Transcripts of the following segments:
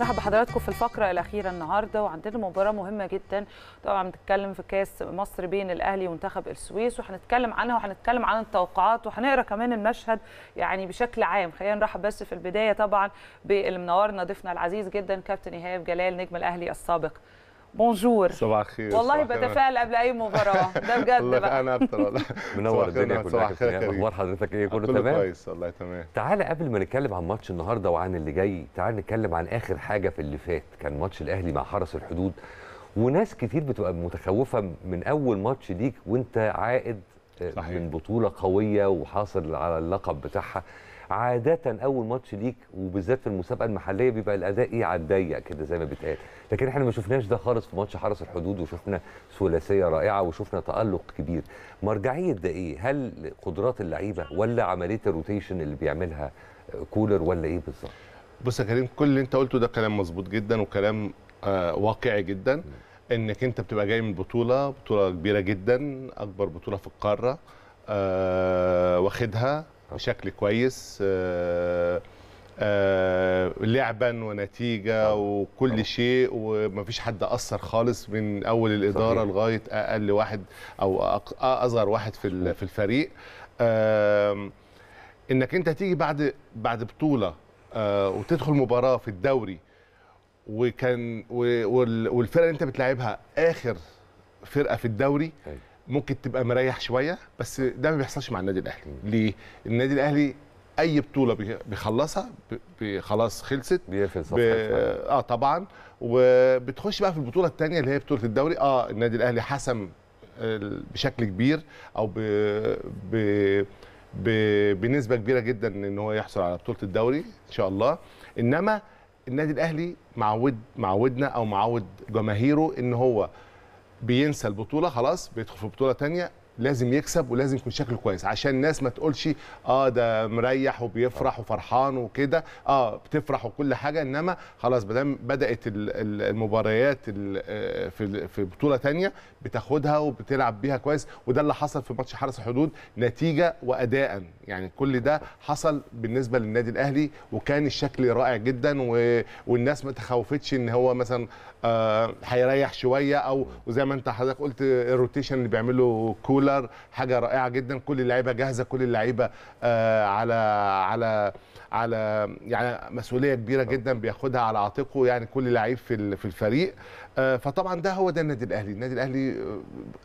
مرحبا بحضراتكم في الفقره الاخيره النهارده وعندنا مباراه مهمه جدا طبعا بنتكلم في كاس مصر بين الاهلي ومنتخب السويس وهنتكلم عنها وهنتكلم عن التوقعات وهنقرا كمان المشهد يعني بشكل عام خلينا نرحب بس في البدايه طبعا بالمنورنا ضيفنا العزيز جدا كابتن ايهاب جلال نجم الاهلي السابق بونجور صباح الخير والله بتفائل قبل اي مباراه ده بجد بقى انا اكتر والله منور الدنيا كلها اخبار حضرتك ايه كله تمام كويس والله تمام تعالى قبل ما نتكلم عن ماتش النهارده وعن اللي جاي تعالى نتكلم عن اخر حاجه في اللي فات كان ماتش الاهلي مع حرس الحدود وناس كتير بتبقى متخوفه من اول ماتش ليك وانت عائد آه، صحيح. من بطوله قويه وحاصل على اللقب بتاعها عاده اول ماتش ليك وبالذات في المسابقه المحليه بيبقى الاداء ايه على الضيق كده زي ما بيتقال لكن احنا ما شفناش ده خالص في ماتش حرس الحدود وشفنا ثلاثيه رائعه وشفنا تالق كبير مرجعيه ده ايه هل قدرات اللعيبه ولا عمليه الروتيشن اللي بيعملها كولر ولا ايه بالظبط بص يا كريم كل اللي انت قلته ده كلام مظبوط جدا وكلام آه واقعي جدا انك انت بتبقى جاي من بطوله بطوله كبيره جدا اكبر بطوله في القاره آه واخدها بشكل كويس آه، آه، لعبا ونتيجه وكل شيء ومفيش حد اثر خالص من اول الاداره لغايه اقل واحد او اصغر واحد في في الفريق انك انت تيجي بعد بعد بطوله آه، وتدخل مباراه في الدوري وكان والفرقه اللي انت بتلعبها اخر فرقه في الدوري أي. أيوة. ممكن تبقى مريح شويه بس ده ما بيحصلش مع النادي الاهلي ليه النادي الاهلي اي بطوله بيخلصها خلاص خلصت بيقفل صفحه اه طبعا وبتخش بقى في البطوله الثانيه اللي هي بطوله الدوري اه النادي الاهلي حسم آه، بشكل كبير او ب... ب... ب... بنسبه كبيره جدا ان هو يحصل على بطوله الدوري ان شاء الله انما النادي الاهلي معود معودنا او معود جماهيره ان هو بينسى البطوله خلاص بيدخل في بطوله ثانيه لازم يكسب ولازم يكون شكله كويس عشان الناس ما تقولش اه ده مريح وبيفرح وفرحان وكده اه بتفرح وكل حاجه انما خلاص بدأ بدات المباريات آه، في في بطوله ثانيه بتاخدها وبتلعب بيها كويس وده اللي حصل في ماتش حرس الحدود نتيجه واداء يعني كل ده حصل بالنسبه للنادي الاهلي وكان الشكل رائع جدا والناس ما تخوفتش ان هو مثلا آه، هيريح شويه او وزي ما انت حضرتك قلت الروتيشن اللي بيعمله كولا دولار حاجه رائعه جدا كل اللعيبه جاهزه كل اللعيبه آه، على على على يعني مسؤوليه كبيره جدا بياخدها على عاتقه يعني كل لعيب في في الفريق آه، فطبعا ده هو ده النادي الاهلي النادي الاهلي آه،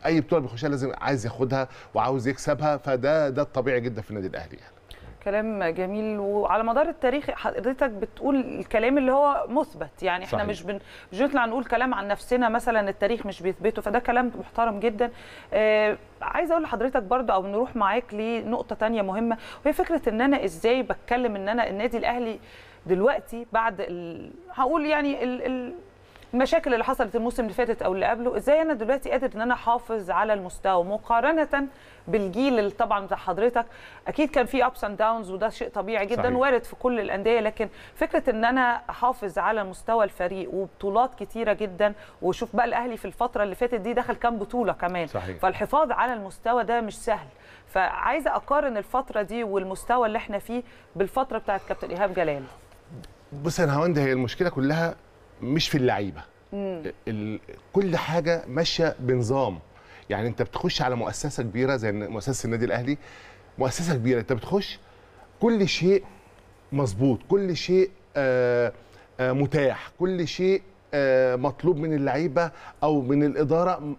اي بطوله بيخشها لازم عايز ياخدها وعاوز يكسبها فده ده الطبيعي جدا في النادي الاهلي يعني. كلام جميل وعلى مدار التاريخ حضرتك بتقول الكلام اللي هو مثبت يعني احنا صحيح. مش بن... مش بنطلع نقول كلام عن نفسنا مثلا التاريخ مش بيثبته فده كلام محترم جدا آه عايزه اقول لحضرتك برضو او نروح معاك لنقطه تانية مهمه وهي فكره ان انا ازاي بتكلم ان انا النادي الاهلي دلوقتي بعد ال... هقول يعني ال... ال... المشاكل اللي حصلت الموسم اللي فاتت او اللي قبله ازاي انا دلوقتي قادر ان انا احافظ على المستوى مقارنه بالجيل اللي طبعا بتاع حضرتك اكيد كان في ابس اند داونز وده شيء طبيعي جدا صحيح. وارد في كل الانديه لكن فكره ان انا احافظ على مستوى الفريق وبطولات كتيره جدا وشوف بقى الاهلي في الفتره اللي فاتت دي دخل كام بطوله كمان صحيح. فالحفاظ على المستوى ده مش سهل فعايزه اقارن الفتره دي والمستوى اللي احنا فيه بالفتره بتاعت كابتن ايهاب جلال بص يا هاوند هي المشكله كلها مش في اللعيبه كل حاجه ماشيه بنظام يعني انت بتخش على مؤسسه كبيره زي مؤسسه النادي الاهلي مؤسسه كبيره انت بتخش كل شيء مظبوط كل شيء آه، آه، متاح كل شيء آه، مطلوب من اللعيبه او من الاداره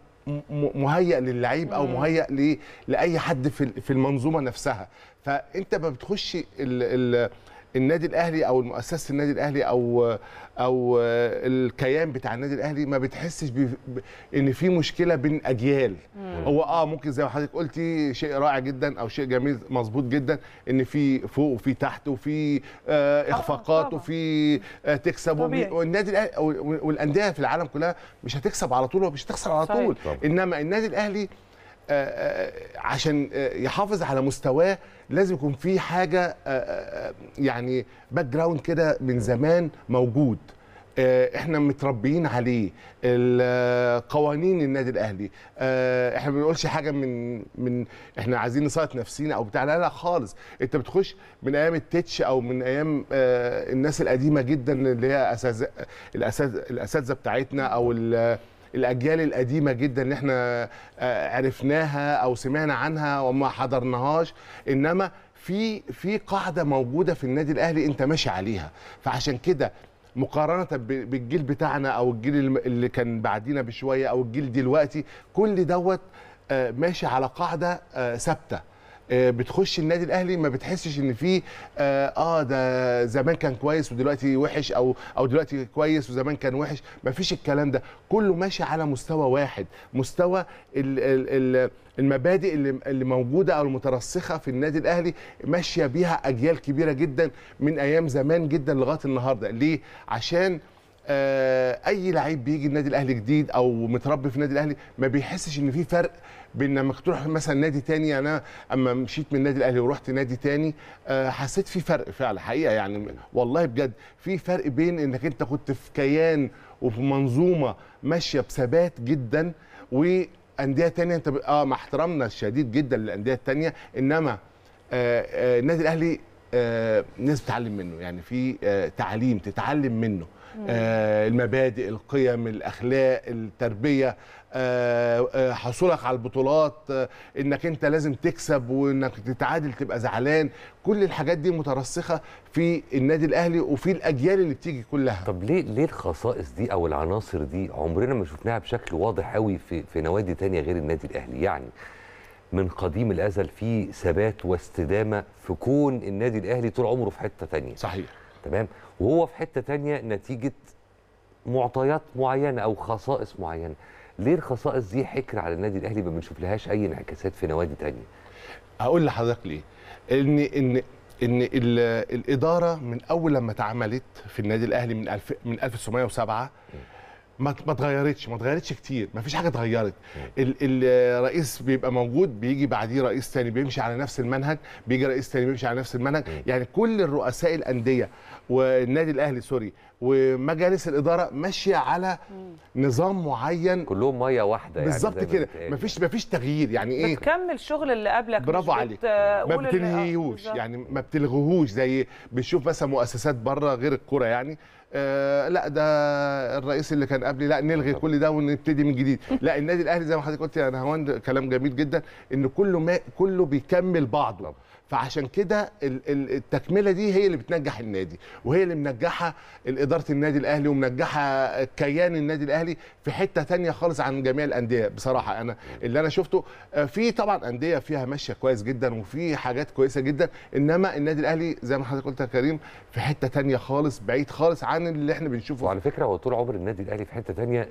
مهيئ للعيب او مهيئ لاي حد في المنظومه نفسها فانت ما بتخش ال ال النادي الاهلي او مؤسسه النادي الاهلي او او الكيان بتاع النادي الاهلي ما بتحسش ان في مشكله بين اجيال مم. هو اه ممكن زي ما حضرتك قلتي شيء رائع جدا او شيء جميل مظبوط جدا ان في فوق وفي تحت وفي آه اخفاقات وفي آه تكسب والنادي الاهلي والانديه في العالم كلها مش هتكسب على طول ومش هتخسر على طول صحيح. انما النادي الاهلي آه, آه، عشان آه، يحافظ على مستواه لازم يكون في حاجه آه، آه، آه، يعني باك جراوند كده من زمان موجود احنا متربيين عليه قوانين النادي الاهلي احنا ما بنقولش حاجه من من احنا عايزين نصيط نفسينا او بتاع لا لا خالص انت بتخش من ايام التتش او من ايام الناس القديمه جدا اللي هي اساتذه الاساتذه بتاعتنا او الاجيال القديمه جدا اللي احنا آه، عرفناها او سمعنا عنها وما حضرناهاش انما في في قاعده موجوده في النادي الاهلي انت ماشي عليها فعشان كده مقارنه بالجيل بتاعنا او الجيل اللي كان بعدينا بشويه او الجيل دلوقتي كل دوت آه، ماشي على قاعده آه، ثابته آه، بتخش النادي الاهلي ما بتحسش ان في آه،, اه ده زمان كان كويس ودلوقتي وحش او او دلوقتي كويس وزمان كان وحش ما فيش الكلام ده كله ماشي على مستوى واحد مستوى الـ الـ الـ المبادئ اللي اللي موجوده او المترسخه في النادي الاهلي ماشيه بيها اجيال كبيره جدا من ايام زمان جدا لغايه النهارده ليه عشان آه، اي لعيب بيجي النادي الاهلي جديد او متربي في النادي الاهلي ما بيحسش ان في فرق بين لما تروح مثلا نادي تاني يعني انا اما مشيت من النادي الاهلي ورحت نادي تاني آه، حسيت في فرق فعلا حقيقه يعني والله بجد في فرق بين انك انت كنت في كيان وفي منظومه ماشيه بثبات جدا وانديه تانيه انت اه مع احترامنا الشديد جدا للانديه التانيه انما آه، النادي الاهلي الناس بتتعلم منه يعني في تعليم تتعلم منه آه، المبادئ القيم الاخلاق التربيه آه، آه، حصولك على البطولات انك انت لازم تكسب وانك تتعادل تبقى زعلان كل الحاجات دي مترسخه في النادي الاهلي وفي الاجيال اللي بتيجي كلها طب ليه ليه الخصائص دي او العناصر دي عمرنا ما شفناها بشكل واضح قوي في في نوادي تانية غير النادي الاهلي يعني من قديم الازل في ثبات واستدامه في كون النادي الاهلي طول عمره في حته تانية صحيح تمام وهو في حته تانية نتيجه معطيات معينه او خصائص معينه ليه الخصائص دي حكر على النادي الاهلي ما بنشوف لهاش اي انعكاسات في نوادي تانية هقول لحضرتك ليه ان ان ان الاداره من اول لما اتعملت في النادي الاهلي من الف من 1907 ما ما تغيرتش ما تغيرتش كتير ما فيش حاجه اتغيرت الرئيس بيبقى موجود بيجي بعديه رئيس تاني بيمشي على نفس المنهج بيجي رئيس تاني بيمشي على نفس المنهج يعني كل الرؤساء الانديه والنادي الاهلي سوري ومجالس الاداره ماشيه على نظام معين كلهم ميه واحده يعني بالظبط كده مفيش مفيش تغيير يعني ايه بتكمل شغل اللي قبلك برافو عليك ما آه، بتلغيهوش يعني ما بتلغيهوش زي بتشوف مثلا مؤسسات بره غير الكوره يعني آه لا ده الرئيس اللي كان قبلي لا نلغي كل ده ونبتدي من جديد لا النادي الاهلي زي ما حضرتك قلت يا نهوان كلام جميل جدا ان كله ما كله بيكمل بعضه فعشان كده التكمله دي هي اللي بتنجح النادي وهي اللي منجحه اداره النادي الاهلي ومنجحه كيان النادي الاهلي في حته تانية خالص عن جميع الانديه بصراحه انا اللي انا شفته آه، في طبعا انديه فيها ماشيه كويس جدا وفي حاجات كويسه جدا انما النادي الاهلي زي ما حضرتك قلت يا كريم في حته تانية خالص بعيد خالص عن اللي احنا بنشوفه وعلى فكره هو طول عمر النادي الاهلي في حته تانية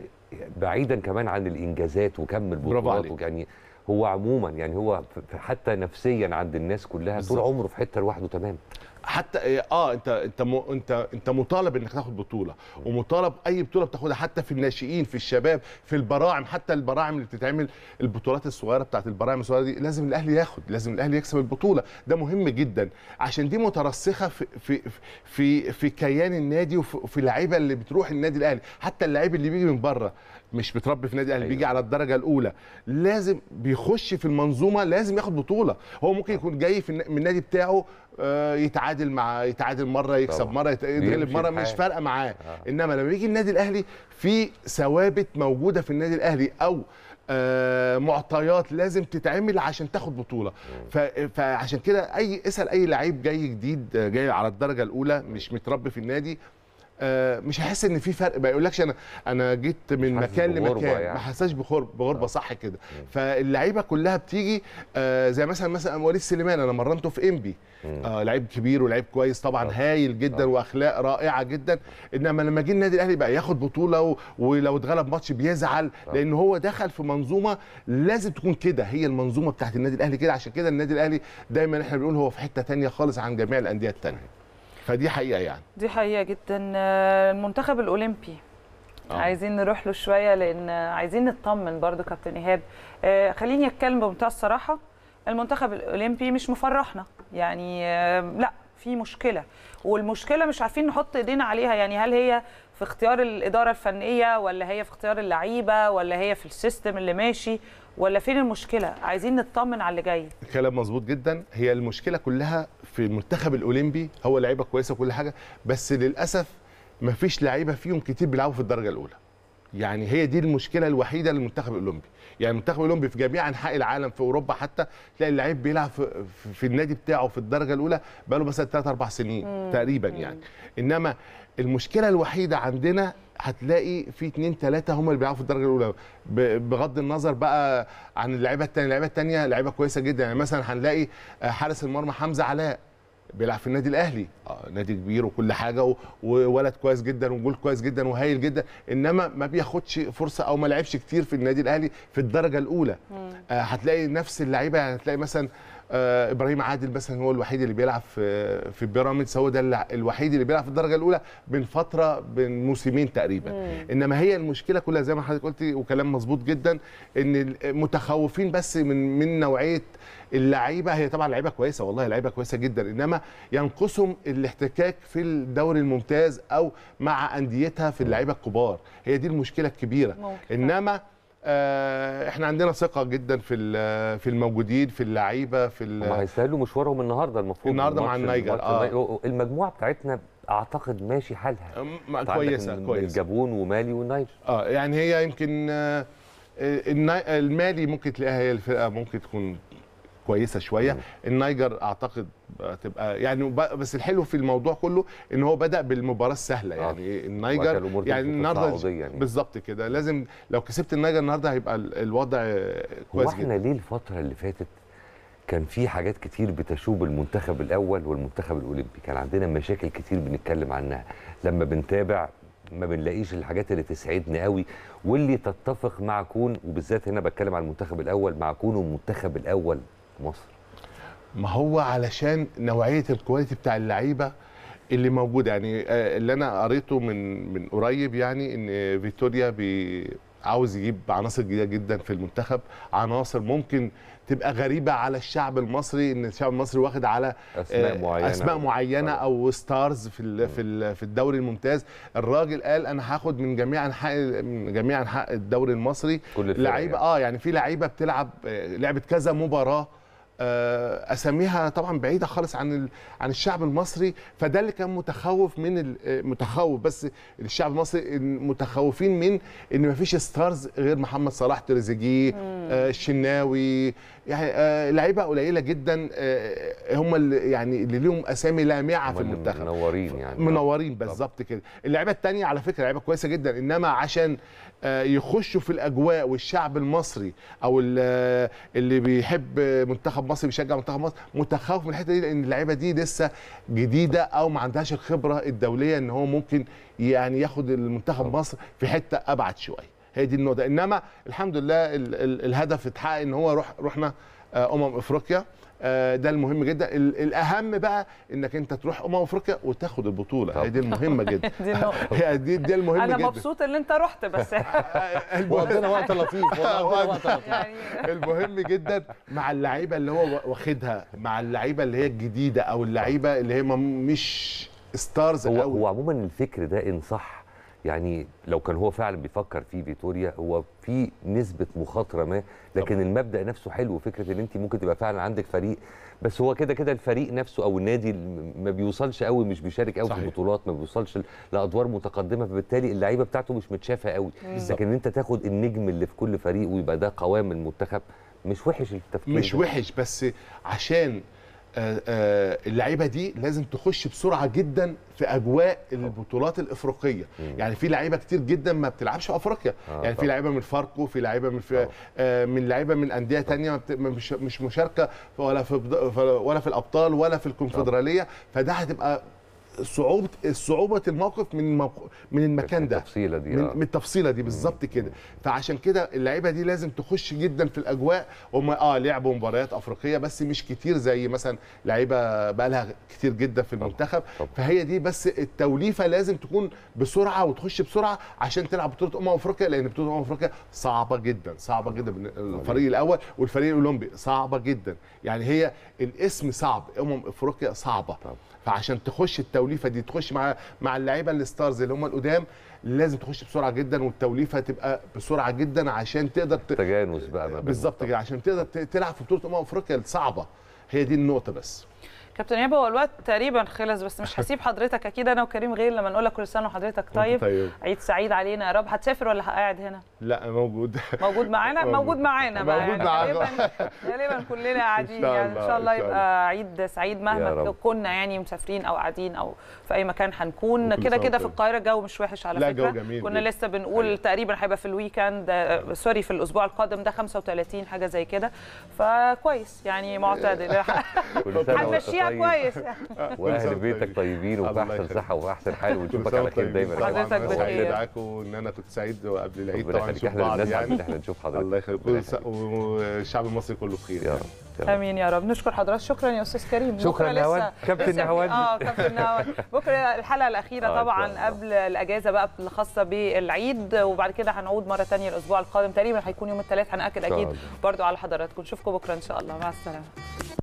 بعيدا كمان عن الانجازات وكم البطولات وكان هو عموما يعني هو حتى نفسيا عند الناس كلها بالزبط. طول عمره في حته لوحده تمام حتى إيه، اه انت انت انت انت مطالب انك تاخد بطوله ومطالب اي بطوله بتاخدها حتى في الناشئين في الشباب في البراعم حتى البراعم اللي بتتعمل البطولات الصغيره بتاعت البراعم الصغيره دي لازم الاهلي ياخد لازم الاهلي يكسب البطوله ده مهم جدا عشان دي مترسخه في في في, في كيان النادي وفي اللعيبه اللي بتروح النادي الاهلي حتى اللعيب اللي بيجي من بره مش بتربي في نادي الاهلي أيوة. بيجي على الدرجه الاولى لازم بيخش في المنظومه لازم ياخد بطوله هو ممكن آه. يكون جاي في من النادي بتاعه آه، يتعادل مع يتعادل مره يكسب طبعا. مره يتغلب مره مش فارقه معاه آه. انما لما يجي النادي الاهلي في ثوابت موجوده في النادي الاهلي او آه، معطيات لازم تتعمل عشان تاخد بطوله فعشان كده اي اسال اي لعيب جاي جديد جاي على الدرجه الاولى مش متربي في النادي آه، مش هحس ان في فرق ما يقولكش انا انا جيت من مكان لمكان يعني. ما حساش بغربه بغربه آه. صح كده فاللعيبه كلها بتيجي آه، زي مثلا مثلا وليد سليمان انا مرنته في انبي آه لعيب كبير ولعيب كويس طبعا أوه. هايل جدا أوه. واخلاق رائعه جدا انما لما جه النادي الاهلي بقى ياخد بطوله و... ولو اتغلب ماتش بيزعل لان هو دخل في منظومه لازم تكون كده هي المنظومه بتاعت النادي الاهلي كده عشان كده النادي الاهلي دايما احنا بنقول هو في حته ثانيه خالص عن جميع الانديه الثانيه فدي حقيقه يعني دي حقيقه جدا المنتخب الاولمبي أوه. عايزين نروح له شويه لان عايزين نطمن برضو كابتن ايهاب آه، خليني اتكلم بمنتهى الصراحه المنتخب الاولمبي مش مفرحنا يعني آه، لا في مشكله والمشكله مش عارفين نحط ايدينا عليها يعني هل هي في اختيار الاداره الفنيه ولا هي في اختيار اللعيبه ولا هي في السيستم اللي ماشي ولا فين المشكله عايزين نطمن على اللي جاي كلام مظبوط جدا هي المشكله كلها في المنتخب الاولمبي هو لعيبه كويسه وكل حاجه بس للاسف ما فيش لعيبه فيهم كتير بيلعبوا في الدرجه الاولى يعني هي دي المشكله الوحيده للمنتخب الاولمبي يعني المنتخب الاولمبي في جميع انحاء العالم في اوروبا حتى تلاقي اللعيب بيلعب في, في النادي بتاعه في الدرجه الاولى بقاله مثلا 3 4 سنين مم. تقريبا يعني انما المشكله الوحيده عندنا هتلاقي في اتنين تلاته هم اللي بيلعبوا في الدرجه الاولى بغض النظر بقى عن اللعيبه الثانيه اللعيبه الثانيه لعيبه كويسه جدا يعني مثلا هنلاقي آه، حارس المرمى حمزه علاء بيلعب في النادي الاهلي آه نادي كبير وكل حاجه وولد كويس جدا وجول كويس جدا وهايل جدا انما ما بياخدش فرصه او ما لعبش كتير في النادي الاهلي في الدرجه الاولى آه هتلاقي نفس اللعيبه يعني هتلاقي مثلا آه ابراهيم عادل مثلا هو الوحيد اللي بيلعب في في بيراميدز هو ده الوحيد اللي بيلعب في الدرجه الاولى من فتره من موسمين تقريبا مم. انما هي المشكله كلها زي ما حضرتك قلتي وكلام مظبوط جدا ان متخوفين بس من من نوعيه اللعيبه هي طبعا لعيبه كويسه والله لعيبه كويسه جدا انما ينقصهم الاحتكاك في الدوري الممتاز او مع انديتها في اللعيبه الكبار هي دي المشكله الكبيره ممكن. انما آه، احنا عندنا ثقه جدا في في الموجودين في اللعيبه في هم هيسهلوا مشوارهم النهارده المفروض النهارده مع النيجر اه المجموعه بتاعتنا اعتقد ماشي حالها كويسه كويسه الجابون ومالي والنيجر اه يعني هي يمكن آه، المالي ممكن تلاقيها هي الفرقه ممكن تكون كويسه شويه النايجر اعتقد تبقى يعني بس الحلو في الموضوع كله ان هو بدا بالمباراه السهله يعني آه. يعني, يعني النهارده يعني. بالظبط كده لازم لو كسبت النايجر النهارده هيبقى الوضع كويس هو احنا ليه الفتره اللي فاتت كان في حاجات كتير بتشوب المنتخب الاول والمنتخب الاولمبي كان عندنا مشاكل كتير بنتكلم عنها لما بنتابع ما بنلاقيش الحاجات اللي تسعدنا قوي واللي تتفق مع كون وبالذات هنا بتكلم عن المنتخب الاول مع كونه المنتخب الاول مصر ما هو علشان نوعيه الكواليتي بتاع اللعيبه اللي موجوده يعني آه، اللي انا قريته من من قريب يعني ان فيتوريا بي عاوز يجيب عناصر جديده جدا في المنتخب عناصر ممكن تبقى غريبه على الشعب المصري ان الشعب المصري واخد على آه، اسماء معينه اسماء معينه آه. او, أو ستارز في في في الدوري الممتاز الراجل قال انا هاخد من جميع انحاء من جميع انحاء الدوري المصري لعيبه يعني. اه يعني في لعيبه بتلعب لعبت كذا مباراه آه، اساميها طبعا بعيده خالص عن عن الشعب المصري فده اللي كان متخوف من آه، متخوف بس الشعب المصري متخوفين من ان ما فيش ستارز غير محمد صلاح تريزيجيه آه، الشناوي يعني لعيبه قليله جدا هم اللي يعني اللي ليهم اسامي لامعه في المنتخب منورين يعني منورين بالظبط كده اللعيبه الثانيه على فكره لعيبه كويسه جدا انما عشان يخشوا في الاجواء والشعب المصري او اللي بيحب منتخب مصر بيشجع منتخب مصر متخوف من الحته دي لان اللعيبه دي لسه جديده او ما عندهاش الخبره الدوليه ان هو ممكن يعني ياخد المنتخب مصر في حته ابعد شويه هي دي النقطه انما الحمد لله الهدف اتحقق ان هو رحنا آه، امم افريقيا آه، ده المهم جدا الاهم بقى انك انت تروح امم افريقيا وتاخد البطوله هي دي المهمه جدا دي دي دي المهمه جدا انا مبسوط ان انت رحت بس وعندنا وقت لطيف وقت لطيف يعني المهم جدا مع اللعيبه اللي هو واخدها مع اللعيبه اللي هي الجديده او اللعيبه اللي هي مش ستارز هو, هو عموما الفكر ده ان صح يعني لو كان هو فعلا بيفكر في فيتوريا هو في نسبه مخاطره ما لكن طبعا. المبدا نفسه حلو فكره ان انت ممكن تبقى فعلا عندك فريق بس هو كده كده الفريق نفسه او النادي ما بيوصلش قوي مش بيشارك قوي في البطولات ما بيوصلش لادوار متقدمه فبالتالي اللعيبه بتاعته مش متشافه قوي لكن انت تاخد النجم اللي في كل فريق ويبقى ده قوام المنتخب مش وحش التفكير مش ده. وحش بس عشان آه، آه، اللعيبه دي لازم تخش بسرعه جدا في اجواء البطولات الافريقيه مم. يعني في لعيبه كتير جدا ما بتلعبش في افريقيا آه يعني في لعيبه من فاركو في لعيبه من في آه, آه، من لعيبه من انديه تانية مش مشاركه ولا في ولا في الابطال ولا في الكونفدراليه فده هتبقى صعوبه صعوبه الموقف من من المكان ده التفصيله دي من, آه. من التفصيله دي بالظبط كده فعشان كده اللعيبه دي لازم تخش جدا في الاجواء هم اه لعبوا مباريات افريقيه بس مش كتير زي مثلا لعيبه بقى لها كتير جدا في المنتخب طبعا. فهي دي بس التوليفه لازم تكون بسرعه وتخش بسرعه عشان تلعب بطوله امم افريقيا لان بطوله امم افريقيا صعبه جدا صعبه جدا الفريق الاول والفريق الاولمبي صعبه جدا يعني هي الاسم صعب امم افريقيا صعبه طبعا. فعشان تخش التوليفة التوليفه دي تخش مع مع اللعيبه الستارز اللي هم القدام لازم تخش بسرعه جدا والتوليفه تبقى بسرعه جدا عشان تقدر ت... تجانس بقى بالظبط عشان تقدر تلعب في بطوله امم افريقيا الصعبه هي دي النقطه بس كابتن يابا هو الوقت تقريبا خلص بس مش هسيب حضرتك اكيد انا وكريم غير لما نقول لك كل سنه وحضرتك طيب. طيب عيد سعيد علينا يا رب هتسافر ولا قاعد هنا لا موجود موجود معانا موجود معانا موجود معانا غالبا كلنا قاعدين يعني ان شاء الله يبقى عيد سعيد مهما كنا يعني مسافرين او قاعدين او في اي مكان هنكون كده كده في القاهره الجو مش وحش على لا فكره جو جميل كنا لسه بنقول أيوة. تقريبا هيبقى في الويكند سوري آه، في الاسبوع القادم ده 35 حاجه زي كده فكويس يعني معتدل هنمشيها خليها طيب. كويس واهل بيتك طيبين وبأحسن صحه وبأحسن حال ونشوفك على خير دايما حضرتك بخير معاكم ان انا كنت سعيد قبل العيد طبعا نشوف بعض يعني احنا نشوف حضرتك الله يخليك والشعب المصري كله بخير يا رب امين يا رب نشكر حضرتك شكرا يا استاذ كريم شكرا نهوان كابتن نهوان اه كابتن نهوان بكره الحلقه الاخيره آه، طبعا قبل الاجازه بقى الخاصه بالعيد وبعد كده هنعود مره ثانيه الاسبوع القادم تقريبا هيكون يوم الثلاث هناكد اكيد برضو على حضراتكم نشوفكم بكره ان شاء الله مع السلامه